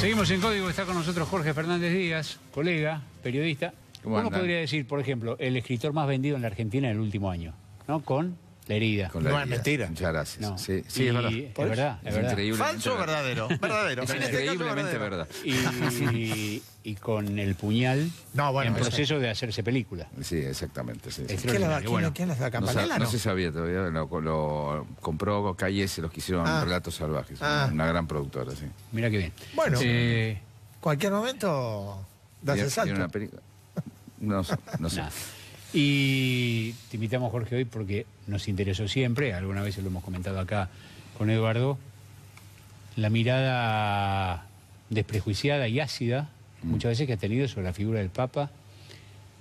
Seguimos en Código, está con nosotros Jorge Fernández Díaz, colega, periodista. ¿Cómo, podría decir, por ejemplo, el escritor más vendido en la Argentina en el último año? ¿No? Con la herida. no, es mentira. Muchas gracias. Sí, es verdad. Es verdad. Es, Falso o verdadero. Verdadero. Este increíblemente verdad. Y, con el puñal no, bueno, en proceso de hacerse película. Sí, exactamente. Sí, es que la, ¿quién, bueno, ¿Quién, la No, no, se sabía todavía. Lo, compró Callese, los que hicieron ah. Relatos Salvajes. Ah. Una gran productora, sí. Mira qué bien. Bueno, cualquier momento das el salto. Una no, no sé. Y te invitamos, Jorge, hoy porque nos interesó siempre, alguna vez lo hemos comentado acá con Eduardo, la mirada desprejuiciada y ácida, mm. muchas veces que ha tenido sobre la figura del Papa,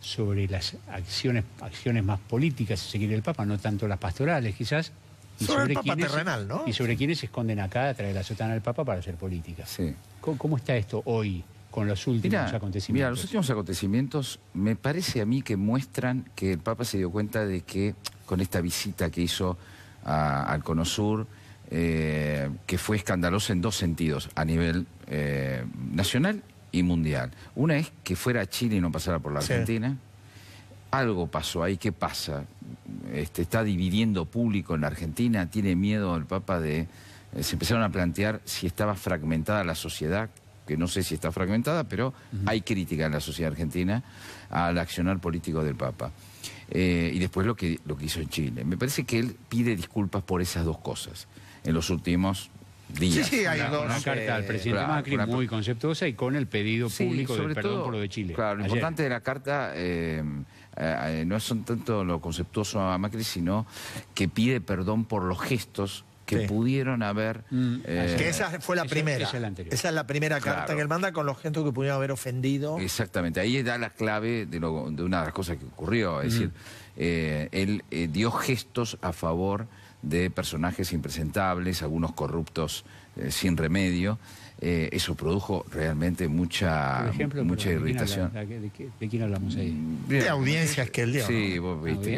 sobre las acciones, acciones más políticas, si se quiere, Papa, no tanto las pastorales quizás. Y sobre, Y sobre quiénes se esconden acá a través de la sotana del Papa para hacer política. ¿Cómo está esto hoy? con los últimos acontecimientos? Mira, los últimos acontecimientos me parece a mí que muestran que el Papa se dio cuenta de que con esta visita que hizo al Cono Sur, eh, que fue escandalosa en dos sentidos, a nivel eh, nacional y mundial. Una es que fuera a Chile y no pasara por la Argentina. Algo pasó ahí, ¿qué pasa? Este, está dividiendo público en la Argentina, tiene miedo el Papa de... Eh, se empezaron a plantear si estaba fragmentada la sociedad, que no sé si está fragmentada, pero hay crítica en la sociedad argentina al accionar político del Papa. Eh, y después lo que, lo que hizo en Chile. Me parece que él pide disculpas por esas dos cosas en los últimos días. Sí, sí, hay una, dos. carta eh, al presidente Macri muy conceptuosa y con el pedido público sobre de perdón todo, por lo de Chile. Claro, lo importante de la carta eh, no es tanto lo conceptuoso a Macri, sino que pide perdón por los gestos que pudieron haber... Mm, eh, que esa fue la primera. Esa, es, la primera carta que él manda con los gente que pudieron haber ofendido. Exactamente, ahí da la clave de, una de las cosas que ocurrió. Es decir, eh, él eh, dio gestos a favor de personajes impresentables, algunos corruptos sin remedio. eso produjo realmente mucha, mucha irritación. ¿de quién, hablamos ahí? De audiencias que él dio. Sí,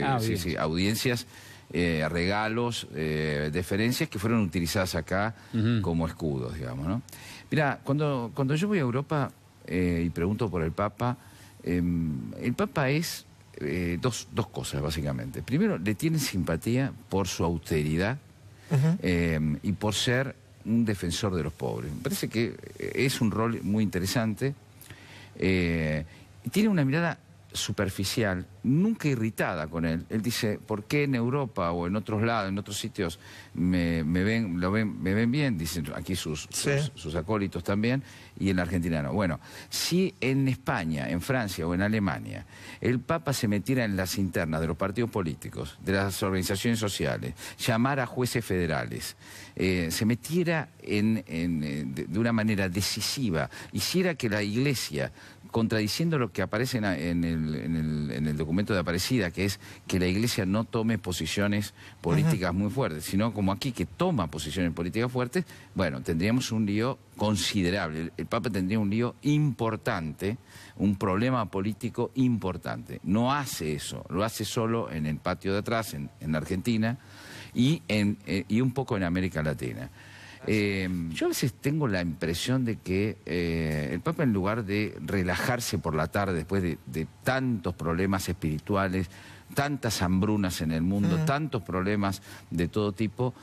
ah, sí, sí, audiencias eh, regalos, eh, deferencias que fueron utilizadas acá como escudos, digamos, ¿no? Mira, cuando, cuando yo voy a Europa eh, y pregunto por el Papa, em, el Papa es dos, cosas, básicamente. Primero, le tiene simpatía por su austeridad em, y por ser un defensor de los pobres. Me parece que es un rol muy interesante. tiene una mirada superficial, nunca irritada con él. Él dice, ¿por qué en Europa o en otros lados, en otros sitios, me, ven, lo ven, me ven bien? Dicen aquí sus, sus, acólitos también, y en la Argentina Bueno, si en España, en Francia o en Alemania, el Papa se metiera en las internas de los partidos políticos, de las organizaciones sociales, llamara a jueces federales, eh, se metiera en, eh, de una manera decisiva, hiciera que la Iglesia contradiciendo lo que aparece en, el, documento de Aparecida, que es que la Iglesia no tome posiciones políticas muy fuertes, sino como aquí que toma posiciones políticas fuertes, bueno, tendríamos un lío considerable. El, Papa tendría un lío importante, un problema político importante. No hace eso, lo hace solo en el patio de atrás, en, Argentina, y, eh, y un poco en América Latina. Em, yo a veces tengo la impresión de que eh, el Papa, en lugar de relajarse por la tarde después de, tantos problemas espirituales, tantas hambrunas en el mundo, mm. tantos problemas de todo tipo,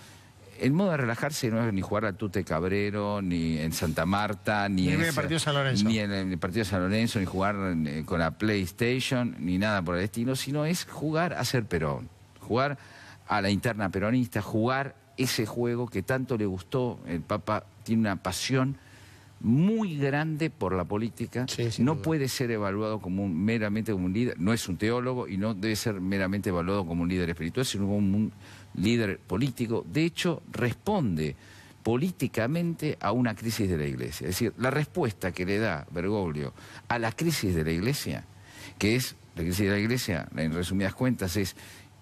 el modo de relajarse no es ni jugar a Tute Cabrero, ni en Santa Marta, ni, en el partido San Lorenzo. Ni en el partido San Lorenzo, ni jugar eh, con la PlayStation, ni nada por el estilo, sino es jugar a ser Perón, jugar a la interna peronista, jugar ese juego que tanto le gustó. El Papa tiene una pasión muy grande por la política. no puede ser evaluado como meramente como un líder, no es un teólogo y no debe ser meramente evaluado como un líder espiritual, sino como un líder político. De hecho, responde políticamente a una crisis de la Iglesia. Es decir, la respuesta que le da Bergoglio a la crisis de la Iglesia, que es la crisis de la Iglesia, en resumidas cuentas, es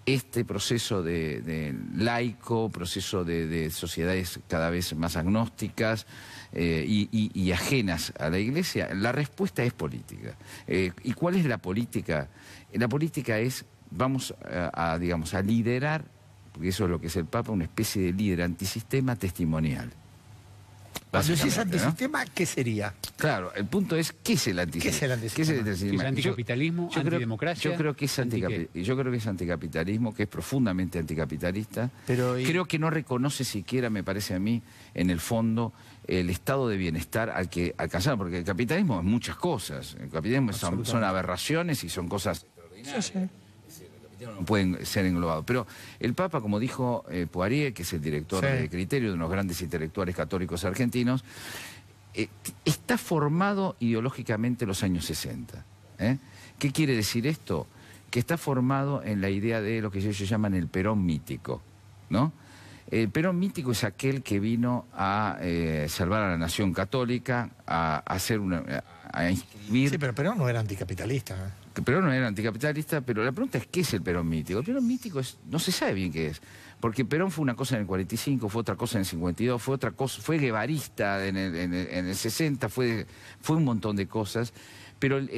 este proceso de, laico, proceso de, sociedades cada vez más agnósticas eh, y, ajenas a la Iglesia, la respuesta es política. Eh, ¿Y cuál es la política? La política es, vamos a, digamos, a liderar, porque eso es lo que es el Papa, una especie de líder antisistema testimonial si es antisistema, ¿qué sería? Claro, el punto es, ¿qué es el antisistema? ¿Qué es el antisistema? ¿Qué es, el anticapitalismo, yo, Yo creo, que es yo creo que es anticapitalismo, que es profundamente anticapitalista. Pero, Creo que no reconoce siquiera, me parece a mí, en el fondo, el estado de bienestar al que alcanzaron, porque el capitalismo es muchas cosas. El capitalismo son, aberraciones y son cosas extraordinarias no pueden ser englobados. Pero el Papa, como dijo eh, Poirier, que es el director de criterio de unos grandes intelectuales católicos argentinos, eh, está formado ideológicamente en los años 60. ¿eh? ¿Qué quiere decir esto? Que está formado en la idea de lo que ellos llaman el Perón mítico, ¿no? El Perón mítico es aquel que vino a salvar a la nación católica, a, hacer una, Sí, pero Perón no era anticapitalista. ¿eh? Perón no era anticapitalista, pero la pregunta es: ¿qué es el Perón mítico? El Perón mítico es, no se sabe bien qué es. Porque Perón fue una cosa en el 45, fue otra cosa en el 52, fue otra cosa, fue guevarista en el, 60, fue, fue un montón de cosas. Pero la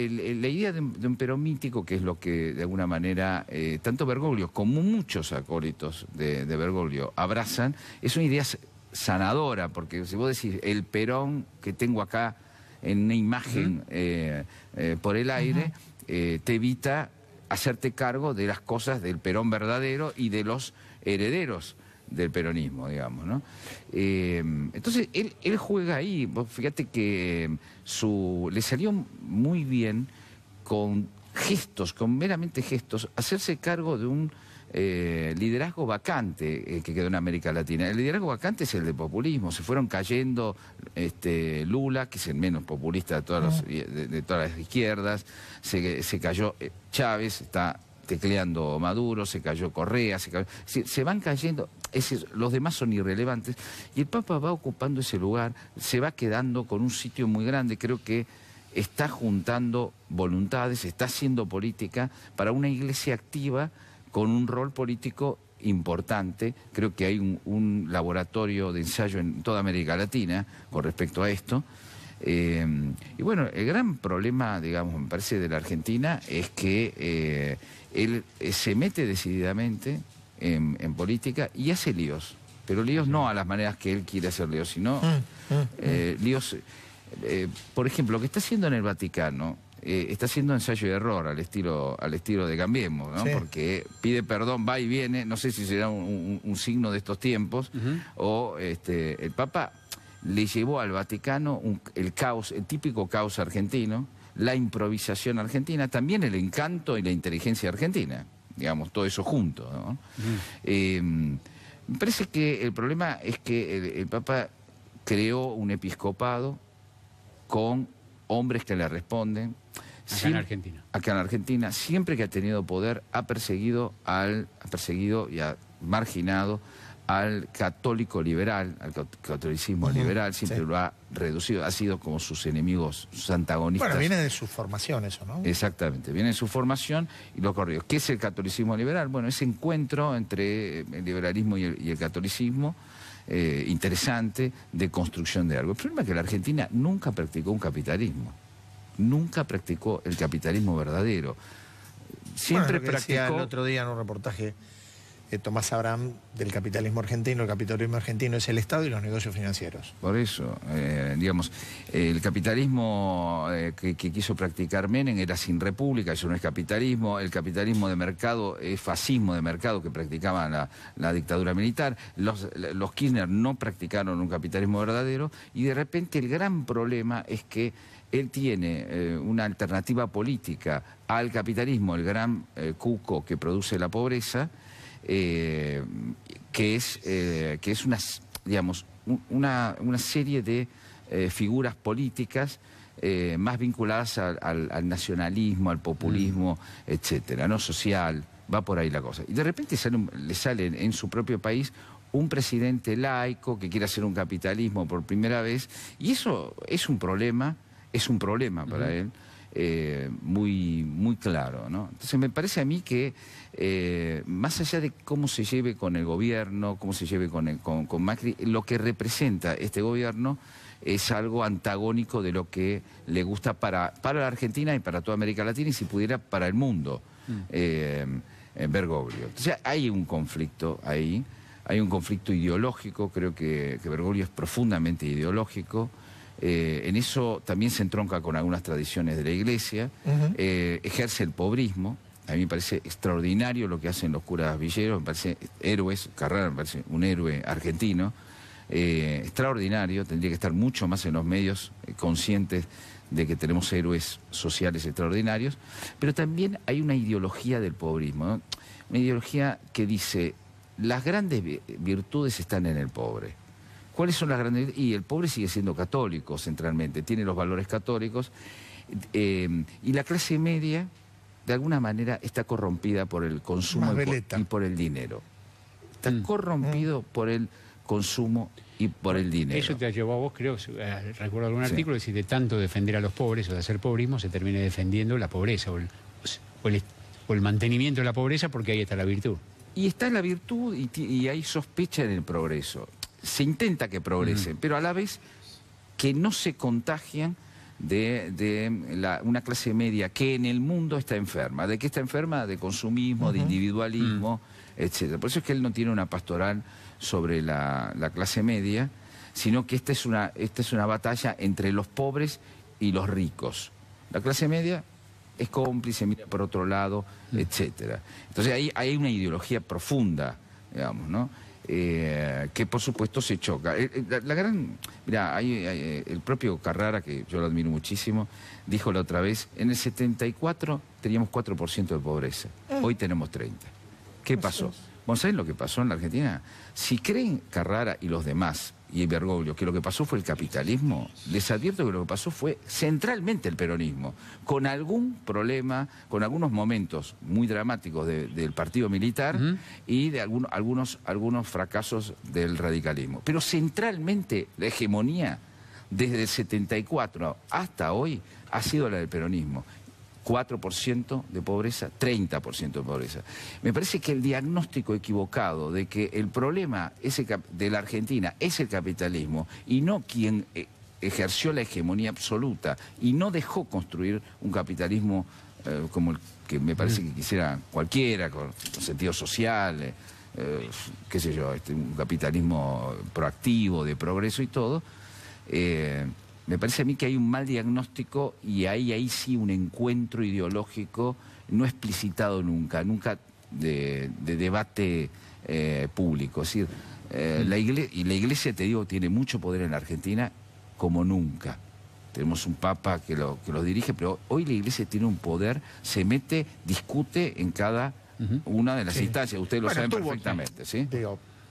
idea de, un Perón mítico, que es lo que de alguna manera eh, tanto Bergoglio como muchos acólitos de, de, Bergoglio abrazan, es una idea sanadora, porque si vos decís, el Perón que tengo acá en una imagen eh, eh, por el aire, eh, te evita hacerte cargo de las cosas del Perón verdadero y de los herederos del peronismo, digamos, ¿no? Em, entonces, él, juega ahí, fíjate que em, su, le salió muy bien con gestos, con meramente gestos, hacerse cargo de un eh, liderazgo vacante eh, que quedó en América Latina. El liderazgo vacante es el de populismo. Se fueron cayendo este, Lula, que es el menos populista de todas, ah. eh, de, todas las izquierdas, se, cayó Chávez, está tecleando Maduro, se cayó Correa, se, van cayendo, los demás son irrelevantes y el Papa va ocupando ese lugar, se va quedando con un sitio muy grande, creo que está juntando voluntades, está haciendo política para una iglesia activa con un rol político importante. Creo que hay un, laboratorio de ensayo en toda América Latina con respecto a esto. Eh, y bueno, el gran problema, digamos, me parece, de la Argentina es que eh, él eh, se mete decididamente en, política y hace líos, pero líos no a las maneras que él quiere hacer líos, sino mm, mm, mm. líos eh, por ejemplo, lo que está haciendo en el Vaticano, eh, está haciendo ensayo y error al estilo, al estilo de Gambiemos, Porque pide perdón, va y viene, no sé si será un, signo de estos tiempos, o este, el Papa le llevó al Vaticano el caos, el típico caos argentino, la improvisación argentina, también el encanto y la inteligencia argentina, digamos, todo eso junto, eh, me parece que el problema es que el Papa creó un episcopado con hombres que le responden. Acá en Argentina. Acá en Argentina, siempre que ha tenido poder, ha perseguido al, ha perseguido y ha marginado al católico liberal, al catolicismo liberal, siempre lo ha reducido, ha sido como sus enemigos, sus antagonistas. Bueno, viene de su formación eso, ¿no? Exactamente, viene de su formación y lo corrió. ¿Qué es el catolicismo liberal? Bueno, ese encuentro entre el liberalismo y el catolicismo, eh, interesante de construcción de algo. El problema es que la Argentina nunca practicó un capitalismo, nunca practicó el capitalismo verdadero. Siempre bueno, practicó... el otro día en un reportaje eh, Tomás Abraham del capitalismo argentino. El capitalismo argentino es el Estado y los negocios financieros. Por eso, eh, digamos, eh, el capitalismo que, quiso practicar Menem era sin república, eso no es capitalismo. El capitalismo de mercado es fascismo de mercado que practicaba la, dictadura militar. Los, Kirchner no practicaron un capitalismo verdadero y de repente el gran problema es que él tiene una alternativa política al capitalismo, el gran cuco que produce la pobreza, eh, que, es, eh, que es una, digamos, una, serie de eh, figuras políticas más vinculadas al, nacionalismo, al populismo, mm. etcétera, no social, va por ahí la cosa. Y de repente le sale en su propio país un presidente laico que quiere hacer un capitalismo por primera vez, y eso es un problema, es un problema para él eh, muy, muy claro. Entonces me parece a mí que eh, más allá de cómo se lleve con el gobierno, cómo se lleve con, con, Macri, lo que representa este gobierno es algo antagónico de lo que le gusta para, la Argentina y para toda América Latina y si pudiera para el mundo, mm. eh, Bergoglio. hay un conflicto ahí, hay un conflicto ideológico, creo que Bergoglio es profundamente ideológico. Eh, en eso también se entronca con algunas tradiciones de la iglesia, eh, ejerce el pobrismo. A mí me parece extraordinario lo que hacen los curas villeros, me parece héroes, Carrera me parece un héroe argentino, eh, extraordinario, tendría que estar mucho más en los medios conscientes de que tenemos héroes sociales extraordinarios, pero también hay una ideología del pobrismo, una ideología que dice, las grandes virtudes están en el pobre. ¿Cuáles son las grandes.? Y el pobre sigue siendo católico centralmente, tiene los valores católicos. Eh, y la clase media, de alguna manera, está corrompida por el consumo y por, el dinero. Está mm. corrompido mm. por el consumo y por el dinero. Eso te ha llevado a vos, creo, recuerdo algún artículo, que si de tanto defender a los pobres o de hacer pobrismo, se termina defendiendo la pobreza o el, o el, mantenimiento de la pobreza, porque ahí está la virtud. Y está la virtud y, y hay sospecha en el progreso se intenta que progresen, mm. pero a la vez que no se contagian de, la, una clase media que en el mundo está enferma. ¿De qué está enferma? De consumismo, de individualismo, mm. etcétera. Por eso es que él no tiene una pastoral sobre la, clase media, sino que esta es, una, esta es una batalla entre los pobres y los ricos. La clase media es cómplice, mira por otro lado, mm. etcétera. Entonces ahí hay, hay una ideología profunda, digamos, ¿no? Eh, que por supuesto se choca. Eh, eh, la, gran. Mira, el propio Carrara, que yo lo admiro muchísimo, dijo la otra vez: en el 74 teníamos 4% de pobreza, hoy tenemos 30%. ¿Qué pasó? ¿Vos sabés lo que pasó en la Argentina? Si creen Carrara y los demás, y Bergoglio, que lo que pasó fue el capitalismo, les advierto que lo que pasó fue centralmente el peronismo, con algún problema, con algunos momentos muy dramáticos del partido militar y de algunos algunos, algunos fracasos del radicalismo. Pero centralmente la hegemonía desde el 74 hasta hoy ha sido la del peronismo. 4% de pobreza, 30% de pobreza. Me parece que el diagnóstico equivocado de que el problema de la Argentina es el capitalismo y no quien eh, ejerció la hegemonía absoluta y no dejó construir un capitalismo eh, como el que me parece que quisiera cualquiera, con, sentido social, eh, qué sé yo, este, un capitalismo proactivo, de progreso y todo. Me parece a mí que hay un mal diagnóstico y hay ahí sí un encuentro ideológico no explicitado nunca, nunca de, debate eh, público. Es decir, eh, la y la iglesia, te digo, tiene mucho poder en la Argentina como nunca. Tenemos un papa que lo, que lo dirige, pero hoy la iglesia tiene un poder, se mete, discute en cada una de las instancias. Ustedes lo saben perfectamente. Eh, ¿sí?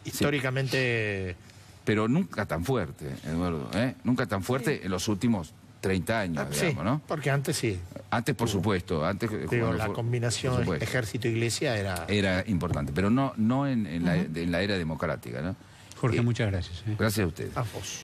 históricamente pero nunca tan fuerte, Eduardo, ¿eh? nunca tan fuerte en los últimos 30 años, ah, digamos, ¿no? Porque antes sí. Antes, por supuesto, antes Digo, la combinación ejército-iglesia era... Era importante, pero no, no en, e, la, era democrática, ¿no? Jorge, eh, muchas gracias. ¿eh? Gracias a ustedes. A vos.